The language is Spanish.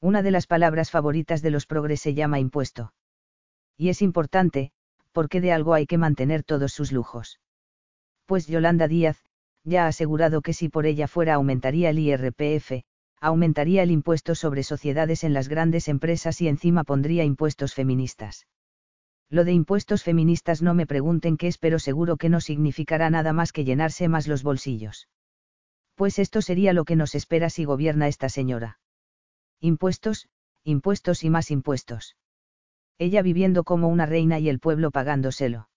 Una de las palabras favoritas de los progres se llama impuesto. Y es importante, porque de algo hay que mantener todos sus lujos. Pues Yolanda Díaz, ya ha asegurado que si por ella fuera aumentaría el IRPF, aumentaría el impuesto sobre sociedades en las grandes empresas y encima pondría impuestos feministas. Lo de impuestos feministas no me pregunten qué es, pero seguro que no significará nada más que llenarse más los bolsillos. Pues esto sería lo que nos espera si gobierna esta señora impuestos, impuestos y más impuestos. Ella viviendo como una reina y el pueblo pagándoselo.